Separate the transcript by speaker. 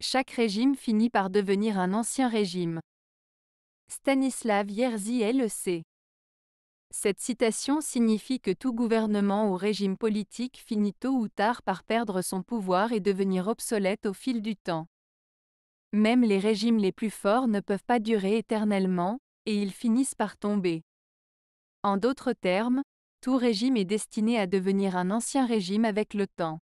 Speaker 1: Chaque régime finit par devenir un ancien régime. Stanislav Yerzy LEC. Cette citation signifie que tout gouvernement ou régime politique finit tôt ou tard par perdre son pouvoir et devenir obsolète au fil du temps. Même les régimes les plus forts ne peuvent pas durer éternellement, et ils finissent par tomber. En d'autres termes, tout régime est destiné à devenir un ancien régime avec le temps.